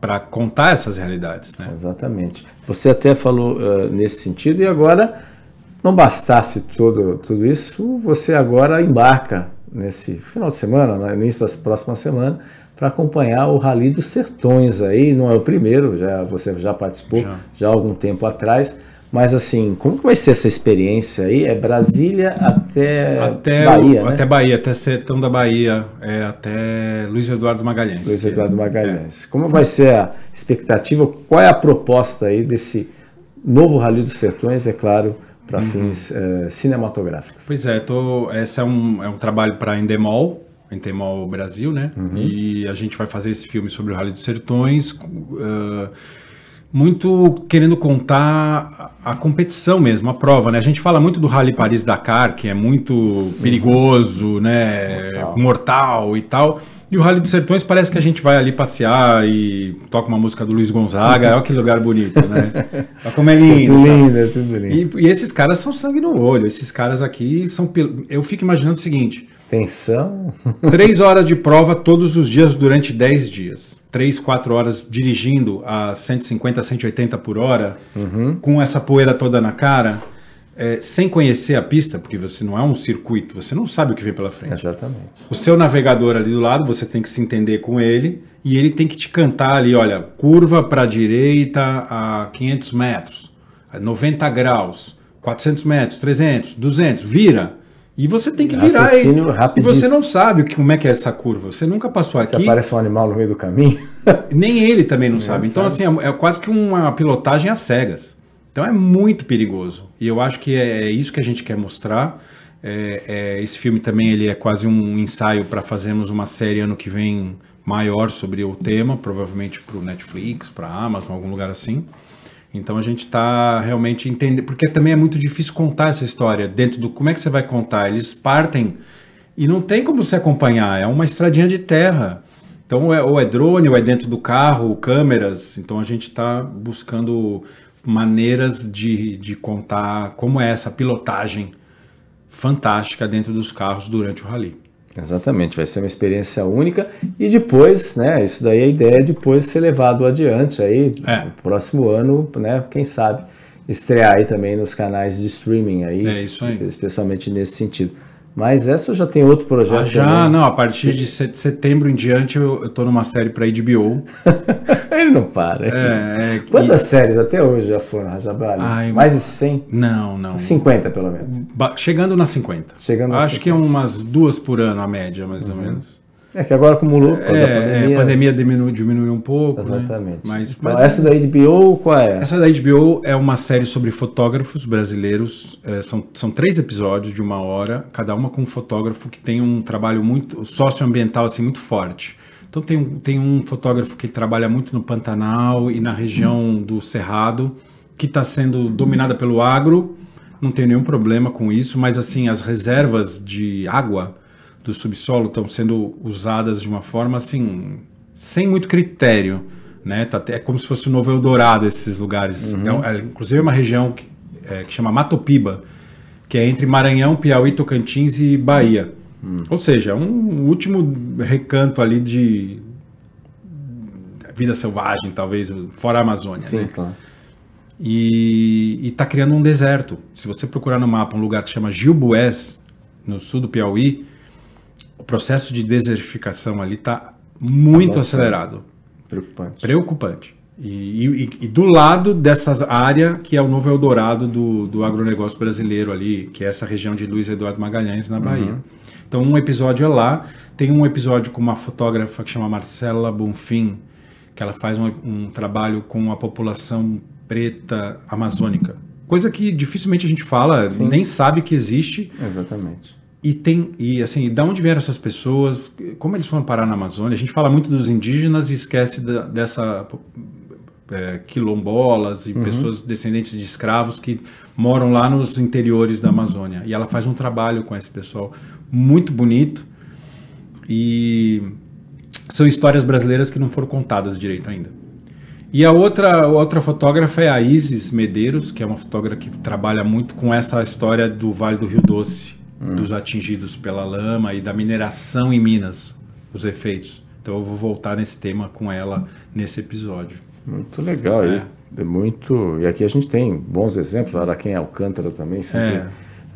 para contar essas realidades, né? Exatamente. Você até falou uh, nesse sentido e agora não bastasse todo, tudo isso, você agora embarca nesse final de semana, no né, início da próxima semana, para acompanhar o Rally dos Sertões aí, não é o primeiro, já você já participou já, já há algum tempo atrás. Mas assim, como vai ser essa experiência aí? É Brasília até, até Bahia, o, né? Até Bahia, até Sertão da Bahia, é, até Luiz Eduardo Magalhães. Luiz Eduardo é. Magalhães. É. Como vai ser a expectativa? Qual é a proposta aí desse novo Rally dos Sertões, é claro, para uhum. fins é, cinematográficos? Pois é, tô, esse é um, é um trabalho para a Endemol, Endemol Brasil, né? Uhum. E a gente vai fazer esse filme sobre o Rally dos Sertões... Uh, muito querendo contar a competição mesmo, a prova, né? A gente fala muito do Rally Paris-Dakar, que é muito perigoso, né? Mortal. Mortal e tal. E o Rally dos Sertões parece que a gente vai ali passear e toca uma música do Luiz Gonzaga. Olha que lugar bonito, né? Olha como é lindo. Tudo lindo, tá? tudo lindo. E, e, esses caras são sangue no olho. Esses caras aqui são... Eu fico imaginando o seguinte... Pensão. Três horas de prova todos os dias durante dez dias. Três, quatro horas dirigindo a 150, 180 por hora, uhum. com essa poeira toda na cara, é, sem conhecer a pista, porque você não é um circuito, você não sabe o que vem pela frente. Exatamente. O seu navegador ali do lado, você tem que se entender com ele e ele tem que te cantar ali: olha, curva para direita a 500 metros, 90 graus, 400 metros, 300, 200, vira. E você tem que virar aí. e, você não sabe o que, como é que é essa curva. Você nunca passou aqui. Se aparece um animal no meio do caminho. nem ele também não, não sabe. Então, sabe. assim, é, é, quase que uma pilotagem às cegas. Então é muito perigoso. E eu acho que é, é isso que a gente quer mostrar. É, é, esse filme também ele é quase um ensaio para fazermos uma série ano que vem maior sobre o tema, provavelmente para o Netflix, para a Amazon, algum lugar assim. Então a gente está realmente entendendo, porque também é muito difícil contar essa história dentro do como é que você vai contar. Eles partem e não tem como você acompanhar, é uma estradinha de terra. Então ou é, ou é drone, ou é dentro do carro, câmeras. Então a gente está buscando maneiras de, de contar como é essa pilotagem fantástica dentro dos carros durante o rally. Exatamente, vai ser uma experiência única e depois, né, isso daí é a ideia depois ser levado adiante aí, é. próximo ano, né, quem sabe, estrear aí também nos canais de streaming aí, é isso aí. especialmente nesse sentido. Mas essa já tem outro projeto. Ah, já, também. não, a partir de setembro em diante eu, eu tô numa série para HBO. Ele não para. É, é Quantas e... séries até hoje já foram, já Ai, Mais de 100? Não, não. 50 pelo menos. chegando nas 50. Chegando Acho 50. que é umas duas por ano a média, mais uhum. ou menos. É que agora acumulou por é, é, pandemia. É, a pandemia diminuiu, um pouco. Né? Exatamente. Né? Mas, então, essa da HBO, qual é? Essa da HBO é uma série sobre fotógrafos brasileiros. É, são, são três episódios de uma hora, cada uma com um fotógrafo que tem um trabalho muito socioambiental assim, muito forte. Então tem, tem um fotógrafo que trabalha muito no Pantanal e na região hum. do Cerrado, que está sendo dominada pelo agro. Não tem nenhum problema com isso, mas assim, as reservas de água do subsolo estão sendo usadas de uma forma assim, sem muito critério. Né? Tá, é como se fosse o Novo Eldorado esses lugares. Uhum. É, é, inclusive, é uma região que, é, que chama Matopiba, que é entre Maranhão, Piauí, Tocantins e Bahia. Uhum. Ou seja, um último recanto ali de vida selvagem, talvez, fora a Amazônia. Sim, né? claro. E está criando um deserto. Se você procurar no mapa um lugar que chama Gilbués, no sul do Piauí, o processo de desertificação ali está muito Nossa, acelerado. Preocupante. Preocupante. E, e, e, do lado dessa área que é o novo Eldorado do, do agronegócio brasileiro ali, que é essa região de Luiz Eduardo Magalhães, na Bahia. Uhum. Então, um episódio é lá. Tem um episódio com uma fotógrafa que chama Marcela Bonfim, que ela faz um, um trabalho com a população preta amazônica. Coisa que dificilmente a gente fala, Sim. nem sabe que existe. Exatamente. E tem e assim, da onde vieram essas pessoas? Como eles foram parar na Amazônia? A gente fala muito dos indígenas e esquece da, dessa é, quilombolas e uhum. pessoas descendentes de escravos que moram lá nos interiores da Amazônia. E ela faz um trabalho com esse pessoal muito bonito e são histórias brasileiras que não foram contadas direito ainda. E a outra, outra fotógrafa é a Isis Medeiros, que é uma fotógrafa que trabalha muito com essa história do Vale do Rio Doce dos atingidos pela lama e da mineração em Minas, os efeitos. Então eu vou voltar nesse tema com ela nesse episódio. Muito legal, é. e é muito. E aqui a gente tem bons exemplos, Araquém Alcântara também sempre. É.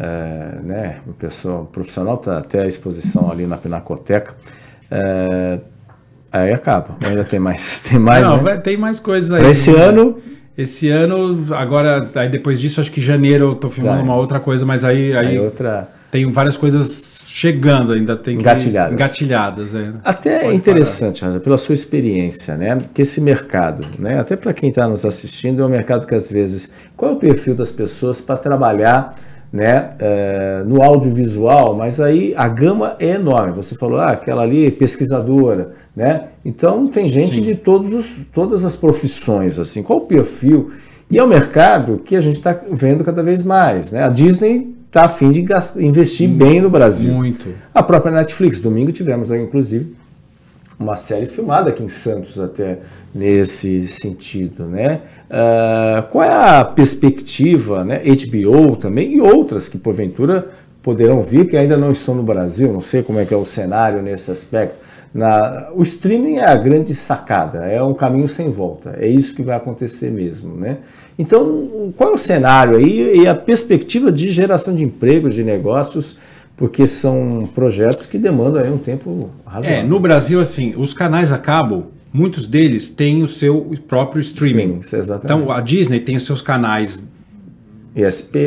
É, né, o pessoal profissional está até a exposição ali na Pinacoteca. É, aí acaba. Ainda tem mais, tem mais. Não, né? vai, tem mais coisas aí. Pra esse né? ano esse ano, agora, aí depois disso, acho que janeiro eu tô filmando tá. uma outra coisa, mas aí. Aí, aí outra tem várias coisas chegando ainda, tem engatilhadas. engatilhadas né? Até é interessante, Raja, pela sua experiência, né? Que esse mercado, né? Até para quem está nos assistindo, é um mercado que às vezes. Qual é o perfil das pessoas para trabalhar? Né, é, no audiovisual, mas aí a gama é enorme. Você falou, ah, aquela ali pesquisadora, né? Então tem gente Sim. de todos os, todas as profissões, assim. Qual o perfil? E é um mercado que a gente está vendo cada vez mais, né? A Disney está fim de gastar, investir muito, bem no Brasil. Muito. A própria Netflix, domingo tivemos, inclusive, uma série filmada aqui em Santos até nesse sentido, né? Uh, qual é a perspectiva, né? HBO também e outras que porventura poderão vir que ainda não estão no Brasil, não sei como é que é o cenário nesse aspecto. Na, o streaming é a grande sacada, é um caminho sem volta, é isso que vai acontecer mesmo, né? Então, qual é o cenário aí e a perspectiva de geração de empregos, de negócios? Porque são projetos que demandam aí um tempo razoável. É, no Brasil, assim, os canais a cabo, muitos deles têm o seu próprio streaming. Sim, então, a Disney tem os seus canais ESPN,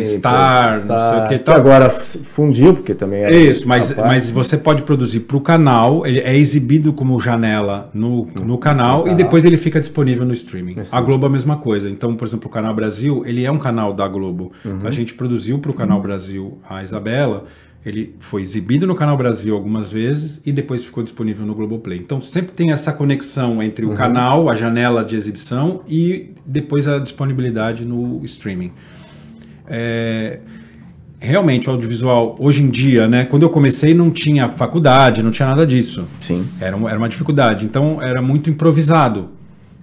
é, Star, Star, não sei o que tal. Agora fundiu, porque também é. Isso, mas, mas né? você pode produzir para o canal, ele é exibido como janela no, hum, no, canal, no canal e depois ele fica disponível no streaming. Isso. A Globo é a mesma coisa. Então, por exemplo, o Canal Brasil, ele é um canal da Globo. Uhum. A gente produziu para o Canal uhum. Brasil a Isabela. Ele foi exibido no Canal Brasil algumas vezes e depois ficou disponível no Globoplay. Então sempre tem essa conexão entre o uhum. canal, a janela de exibição e depois a disponibilidade no streaming. É, realmente o audiovisual hoje em dia, né? Quando eu comecei não tinha faculdade, não tinha nada disso. Sim. Era, uma, era uma dificuldade. Então era muito improvisado,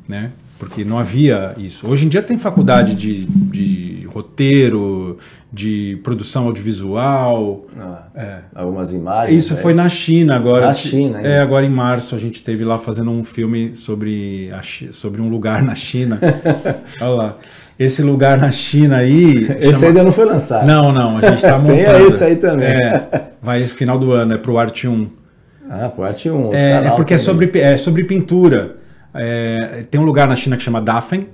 né? Porque não havia isso. Hoje em dia tem faculdade de, de roteiro, de produção audiovisual. Ah, é. Algumas imagens. Isso é. foi na China agora. Na China, hein? É, agora em março a gente teve lá fazendo um filme sobre, a, sobre um lugar na China. Olha lá. Esse lugar na China aí. Esse chama... ainda não foi lançado. Não, não, a gente está montando. Tem esse aí também. É, vai final do ano, é pro Arte 1. Ah, pro Arte 1. É, é porque é sobre, é sobre pintura. É, tem um lugar na China que chama Dafen,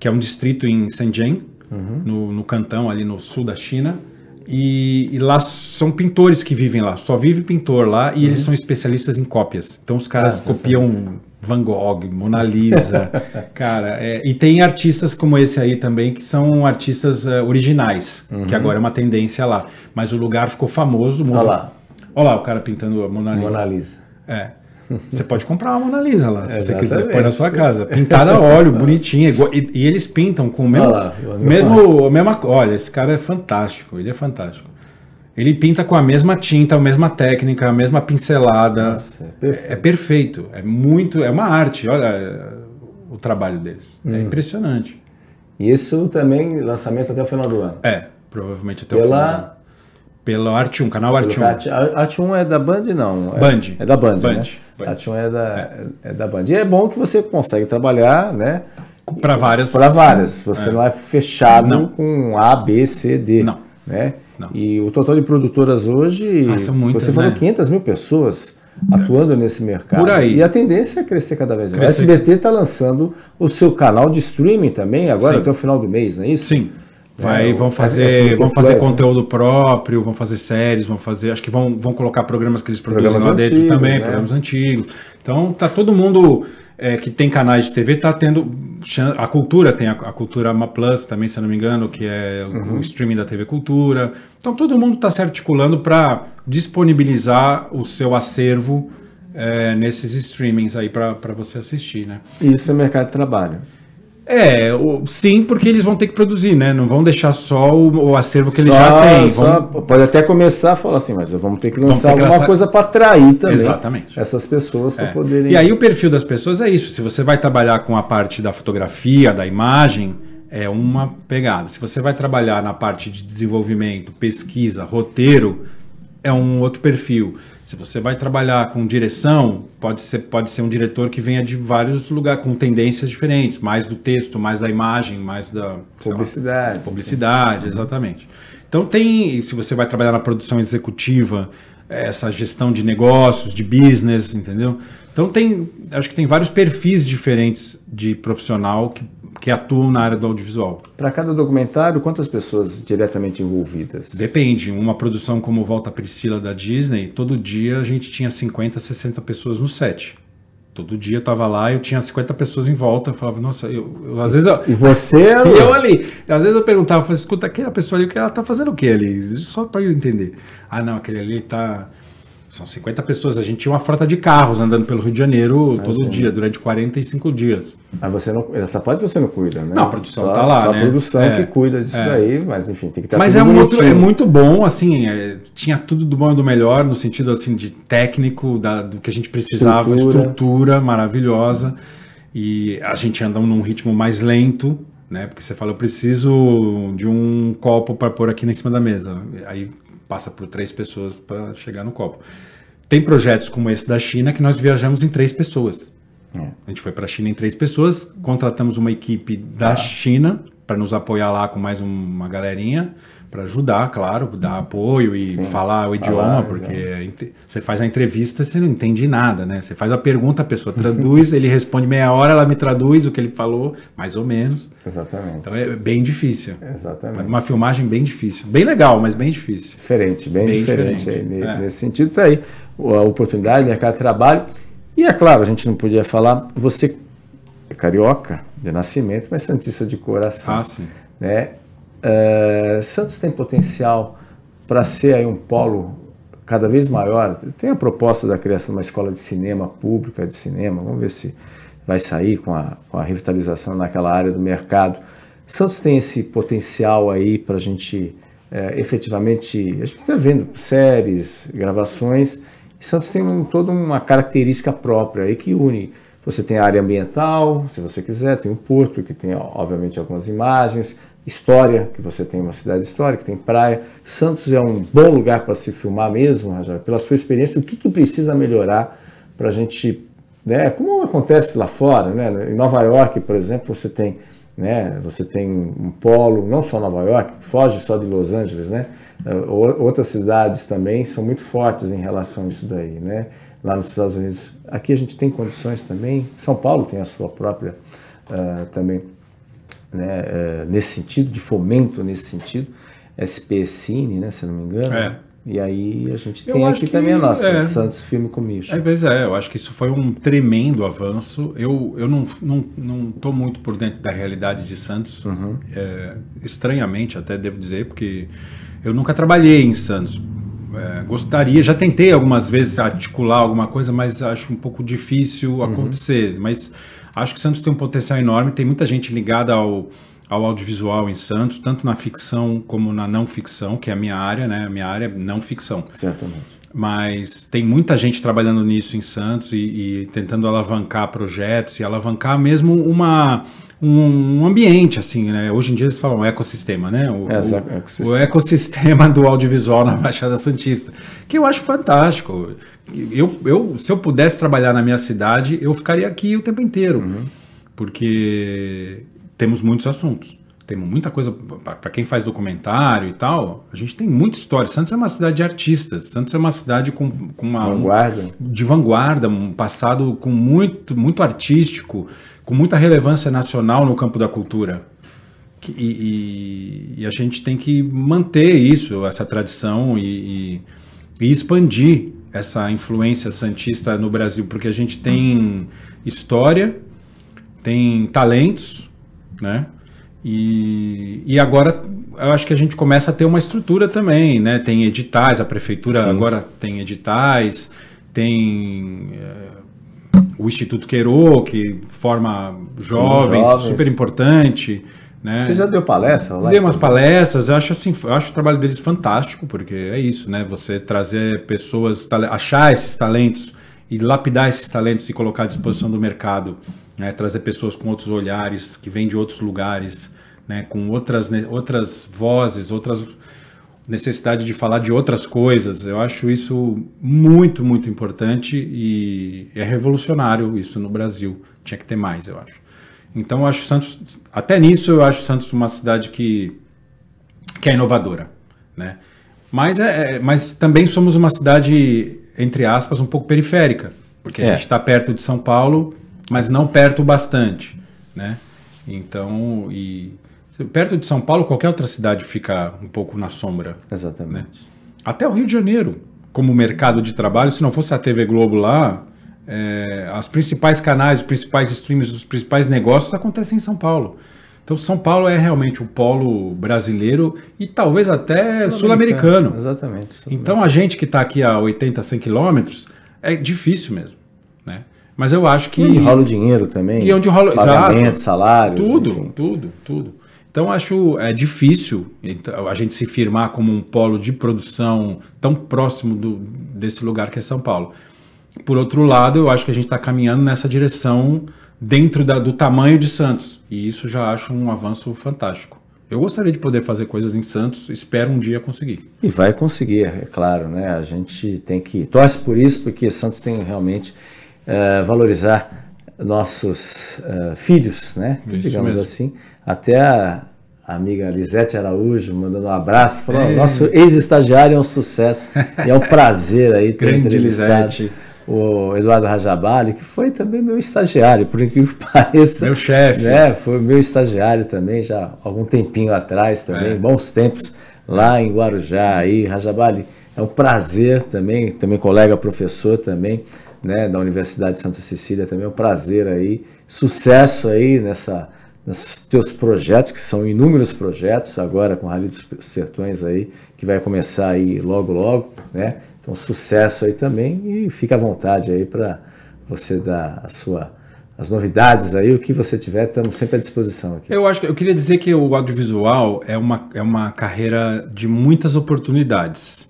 que é um distrito em Shenzhen uhum. no, no Cantão, ali no sul da China. E, e, lá são pintores que vivem lá, só vive pintor lá e uhum. eles são especialistas em cópias. Então os caras ah, tá, tá. copiam Van Gogh, Mona Lisa, cara. É, e tem artistas como esse aí também que são artistas uh, originais, uhum. que agora é uma tendência lá. Mas o lugar ficou famoso. Olha lá. Olha lá o cara pintando a Mona Lisa. Mona Lisa. É. Você pode comprar uma Mona Lisa lá, se você quiser, põe na sua casa. Pintada a óleo, bonitinha. Igual, e, e, eles pintam com o mesmo. Olha lá, mesmo mesma, olha, esse cara é fantástico, ele é fantástico. Ele pinta com a mesma tinta, a mesma técnica, a mesma pincelada. Nossa, é, perfeito. É, é, perfeito. é muito. É uma arte, olha o trabalho deles. É hum. É impressionante. Isso também, lançamento até o final do ano. É, provavelmente até Pela... o final do ano pela Arte 1, canal Arte 1. Arte, Arte 1 é da Band, não. É Band. É da Band, Band, né? Band. Arte 1 é da, é. é. é. da Band. E é bom que você consegue trabalhar, né? Para várias. Para várias. Você é. não é fechado não. com A, B, C, D. Não. Né? Não. E o total de produtoras hoje. Ah, são muitas, você falou né? 500 mil pessoas atuando nesse mercado. Por aí. E a tendência é crescer cada vez mais. O SBT está lançando o seu canal de streaming também agora Sim. até o final do mês, não é isso? Sim. Vai, é, vão é fazer, assim, é vão fazer conteúdo próprio, vão fazer séries, vão fazer, acho que vão, vão colocar programas que eles produzem programas lá dentro também, né? programas antigos. Então tá todo mundo é, que tem canais de TV tá tendo a cultura tem a, a cultura Ama Plus também, se não me engano, que é uhum. o streaming da TV Cultura. Então todo mundo está se articulando para disponibilizar o seu acervo é, nesses streamings aí para você assistir, né? Isso é mercado de trabalho. É, sim, porque eles vão ter que produzir, né? Não vão deixar só o, o acervo que só, eles já têm. Só, vão... Pode até começar a falar assim, mas vamos ter que lançar ter alguma lançar... coisa para atrair também Exatamente. essas pessoas para é. poderem. E aí o perfil das pessoas é isso. Se você vai trabalhar com a parte da fotografia, da imagem, é uma pegada. Se você vai trabalhar na parte de desenvolvimento, pesquisa, roteiro, é um outro perfil. Se você vai trabalhar com direção, pode ser, pode ser um diretor que venha de vários lugares, com tendências diferentes, mais do texto, mais da imagem, mais da publicidade. Lá, publicidade, exatamente. Então tem, se você vai trabalhar na produção executiva, essa gestão de negócios, de business, entendeu? Então tem, acho que tem vários perfis diferentes de profissional que que atuam na área do audiovisual. Para cada documentário, quantas pessoas diretamente envolvidas? Depende. Uma produção como Volta Priscila da Disney, todo dia a gente tinha 50, 60 pessoas no set. Todo dia eu tava lá, eu tinha 50 pessoas em volta, eu falava, nossa, eu, eu às vezes... Eu, e você? E eu ali. Às vezes eu perguntava, eu falava, escuta, aquela pessoa ali, ela tá fazendo o que ali? Só para eu entender. Ah, não, aquele ali tá são 50 pessoas. A gente tinha uma frota de carros andando pelo Rio de Janeiro ah, todo dia, durante 45 dias. Mas ah, você não, essa parte você não cuida, né? Não, a produção está tá lá, só né? a produção é, que cuida disso é. daí, mas enfim, tem que estar Mas é, um outro, é muito bom, assim, é, tinha tudo do bom e do melhor, no sentido, assim, de técnico, da, do que a gente precisava, estrutura, estrutura maravilhosa. E a gente anda num ritmo mais lento, né? Porque você fala, eu preciso de um copo para pôr aqui em cima da mesa. Aí passa por três pessoas para chegar no copo. Tem projetos como esse da China que nós viajamos em três pessoas. É. A gente foi para a China em três pessoas, contratamos uma equipe da ah. China para nos apoiar lá com mais uma galerinha para ajudar, claro, dar apoio e Sim, falar o idioma, falar, porque é você faz a entrevista, você não entende nada, né? Você faz a pergunta, a pessoa traduz, ele responde meia hora, ela me traduz o que ele falou, mais ou menos. Exatamente. Então é bem difícil. Exatamente. Uma filmagem bem difícil. Bem legal, mas bem difícil. Diferente, bem, bem diferente. diferente. Aí, é. Nesse sentido, tá aí a oportunidade, mercado de trabalho. E é claro, a gente não podia falar, você é carioca de nascimento, mas santista de coração. Ah, sim. Né? É, Santos tem potencial para ser aí um polo cada vez maior. Tem a proposta da criação de uma escola de cinema pública, de cinema, vamos ver se vai sair com a, com a revitalização naquela área do mercado. Santos tem esse potencial aí para a gente é, efetivamente. A gente está vendo séries, gravações. Santos tem um, toda uma característica própria aí que une. Você tem a área ambiental, se você quiser, tem o porto, que tem, obviamente, algumas imagens, história, que você tem uma cidade histórica, tem praia. Santos é um bom lugar para se filmar mesmo, Rajar. Pela sua experiência, o que, que precisa melhorar para a gente, né? Como acontece lá fora, né? Em Nova York, por exemplo, você tem, né? Você tem um polo, não só Nova York, foge só de Los Angeles, né? Outras cidades também são muito fortes em relação a isso daí, né? Lá nos Estados Unidos, aqui a gente tem condições também. São Paulo tem a sua própria uh, também né, eh, nesse sentido, de fomento nesse sentido, SP Cine, né, se não me engano. É. E aí a gente tem aqui também a nossa, é. Santos Filme com Micho. É, pois é, eu acho que isso foi um tremendo avanço. Eu, eu não estou não, não muito por dentro da realidade de Santos, uhum. é, estranhamente até devo dizer, porque eu nunca trabalhei em Santos. É, gostaria, já tentei algumas vezes articular alguma coisa, mas acho um pouco difícil uhum. acontecer. Uhum. Mas Acho que Santos tem um potencial enorme, tem muita gente ligada ao, ao audiovisual em Santos, tanto na ficção como na não ficção, que é a minha área, né? A minha área é não ficção. Certamente. Mas tem muita gente trabalhando nisso em Santos e, e tentando alavancar projetos e alavancar mesmo uma um ambiente, assim, né? Hoje em dia eles falam ecossistema, né? O, é, o, ecossistema. o ecossistema do audiovisual na Baixada Santista, que eu acho fantástico. Eu, eu, se eu pudesse trabalhar na minha cidade, eu ficaria aqui o tempo inteiro, uhum. porque temos muitos assuntos tem muita coisa para quem faz documentário e tal. A gente tem muita história. Santos é uma cidade de artistas. Santos é uma cidade com, com uma vanguarda. Um, de vanguarda, um passado com muito muito artístico, com muita relevância nacional no campo da cultura. E, e, e a gente tem que manter isso, essa tradição e, e, expandir essa influência santista no Brasil, porque a gente tem história, tem talentos, né? E, e agora eu acho que a gente começa a ter uma estrutura também, né? Tem editais, a prefeitura Sim. agora tem editais, tem é, o Instituto Queiroz que forma jovens, jovens. super importante. Né? Você já deu palestra lá? Dei umas palestras, acho assim, acho o trabalho deles fantástico, porque é isso, né? Você trazer pessoas, achar esses talentos e lapidar esses talentos e colocar à disposição do mercado né? trazer pessoas com outros olhares, que vêm de outros lugares, né? com outras, outras vozes, outras necessidade de falar de outras coisas. Eu acho isso muito, muito importante e é revolucionário isso no Brasil. Tinha que ter mais, eu acho. Então, eu acho Santos, até nisso, eu acho Santos uma cidade que, que é inovadora, né? Mas, é, é mas também somos uma cidade, entre aspas, um pouco periférica, porque é. a gente está perto de São Paulo mas não perto o bastante, né? Então, e perto de São Paulo, qualquer outra cidade fica um pouco na sombra. Né? Exatamente. Né? Até o Rio de Janeiro, como mercado de trabalho, se não fosse a TV Globo lá, é, as principais canais, os principais streams, os principais negócios acontecem em São Paulo. Então São Paulo é realmente o polo brasileiro e talvez até sul-americano. Sul exatamente. Sul então a gente que está aqui a 80, 100 quilômetros é difícil mesmo, né? Mas eu acho que. E onde rola o dinheiro também. E onde rola. Pagamento, salário. Tudo, enfim. tudo, tudo. Então acho é difícil então, a gente se firmar como um polo de produção tão próximo do, desse lugar que é São Paulo. Por outro lado, eu acho que a gente está caminhando nessa direção dentro da, do tamanho de Santos. E isso já acho um avanço fantástico. Eu gostaria de poder fazer coisas em Santos, espero um dia conseguir. E vai conseguir, é claro, né? A gente tem que. Torce por isso, porque Santos tem realmente eh, valorizar nossos uh, filhos, né? Isso digamos mesmo. assim. Até a, amiga Lisete Araújo mandando um abraço, falou: é. nosso ex-estagiário é um sucesso e é um prazer aí ter Grande entrevistado. Lisete o Eduardo Rajabali, que foi também meu estagiário, por incrível que pareça. Meu chefe. Né? Foi meu estagiário também, já há algum tempinho atrás também, é. bons tempos, lá em Guarujá. Aí, Rajabali, é um prazer também, também colega professor também, né, da Universidade Santa Cecília também. É um prazer aí. Sucesso aí nessa nesses teus projetos, que são inúmeros projetos agora com o Rally dos Sertões aí, que vai começar aí logo logo, né? Então sucesso aí também e fica à vontade aí para você dar a sua as novidades aí, o que você tiver, estamos sempre à disposição aqui. Eu acho que eu queria dizer que o audiovisual é uma, é uma carreira de muitas oportunidades.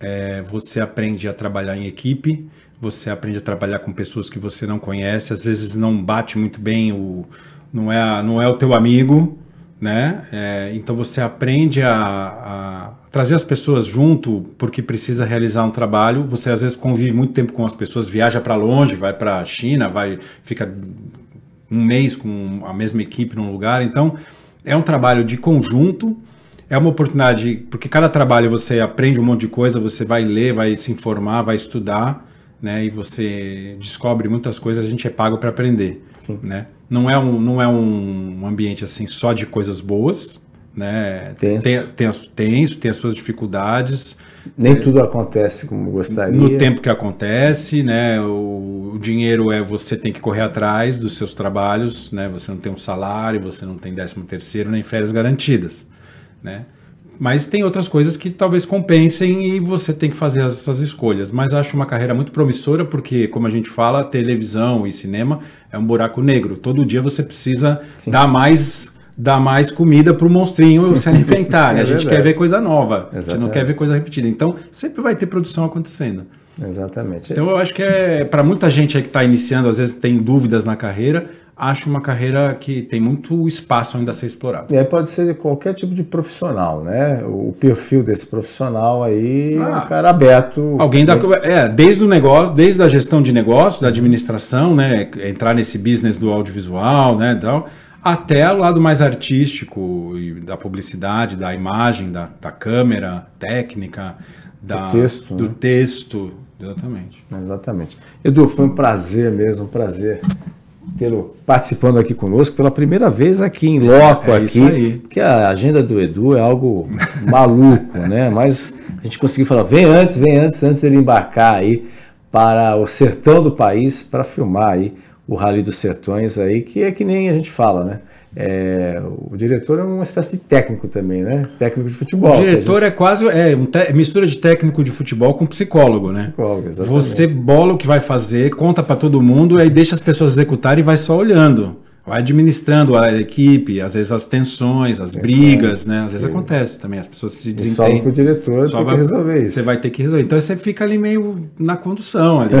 É, você aprende a trabalhar em equipe, você aprende a trabalhar com pessoas que você não conhece, às vezes não bate muito bem, o, não, é, não é o teu amigo, né? É, então você aprende a, a, trazer as pessoas junto porque precisa realizar um trabalho. Você às vezes convive muito tempo com as pessoas, viaja para longe, vai para a China, vai fica um mês com a mesma equipe num lugar. Então é um trabalho de conjunto. É uma oportunidade porque cada trabalho você aprende um monte de coisa, você vai ler, vai se informar, vai estudar né? E você descobre muitas coisas, a gente é pago para aprender, Sim. né? Não é, um, não é um ambiente assim só de coisas boas, né? Tenso. Tem, tem, tenso, tem as suas dificuldades. Nem é. tudo acontece como gostaria. No tempo que acontece, né? O, o, dinheiro é você tem que correr atrás dos seus trabalhos, né? Você não tem um salário, você não tem décimo terceiro, nem férias garantidas, né? Mas tem outras coisas que talvez compensem e você tem que fazer essas escolhas. Mas acho uma carreira muito promissora, porque, como a gente fala, televisão e cinema é um buraco negro. Todo dia você precisa Sim. dar mais dar mais comida para o monstrinho se alimentar. Né? É a gente quer ver coisa nova, Exatamente. a gente não quer ver coisa repetida. Então, sempre vai ter produção acontecendo. Exatamente. Então, eu acho que é para muita gente que está iniciando, às vezes tem dúvidas na carreira, acho uma carreira que tem muito espaço ainda a ser explorado. E aí pode ser qualquer tipo de profissional, né? O perfil desse profissional aí ah, é um ah. cara aberto. Alguém da. É, desde o negócio, desde a gestão de negócios, da administração, né? Entrar nesse business do audiovisual, né? Tal, então, até o lado mais artístico, da publicidade, da imagem, da, da câmera, técnica, da, do texto. Do né? texto. Exatamente. Exatamente. Edu, foi um prazer mesmo, um prazer tê-lo participando aqui conosco pela primeira vez aqui em loco é, é aqui, porque a agenda do Edu é algo maluco, né? Mas a gente conseguiu falar, vem antes, vem antes, antes dele embarcar aí para o sertão do país para filmar aí o Rally dos Sertões aí, que é que nem a gente fala, né? É, o diretor é uma espécie de técnico também, né? Técnico de futebol. O diretor gente... é quase é um te... mistura de técnico de futebol com psicólogo, né? Psicólogo, exatamente. Você bola o que vai fazer, conta para todo mundo, aí deixa as pessoas executarem e vai só olhando vai administrando a equipe, às vezes as tensões, as tensões, brigas, né? Às vezes que... acontece também, as pessoas se desentendem. Só para o diretor só tem vai, que resolver isso. Você vai ter que resolver. Então você fica ali meio na condução ali.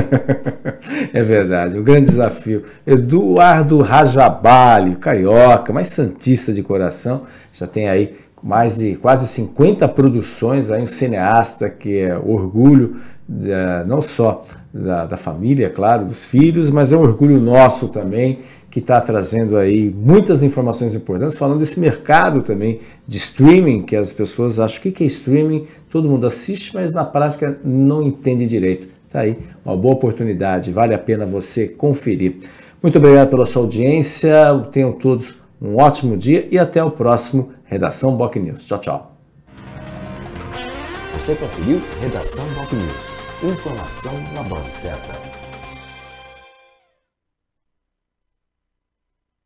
é verdade, o grande desafio. Eduardo Rajabali, carioca, mais santista de coração, já tem aí mais de quase 50 produções, aí um cineasta que é orgulho da, não só da, da família, claro, dos filhos, mas é um orgulho nosso também que está trazendo aí muitas informações importantes, falando desse mercado também de streaming, que as pessoas acham o que é streaming, todo mundo assiste, mas na prática não entende direito. Está aí uma boa oportunidade, vale a pena você conferir. Muito obrigado pela sua audiência, tenham todos um ótimo dia e até o próximo Redação Boc News. Tchau, tchau. Você conferiu Redação Boc News. Informação na dose certa.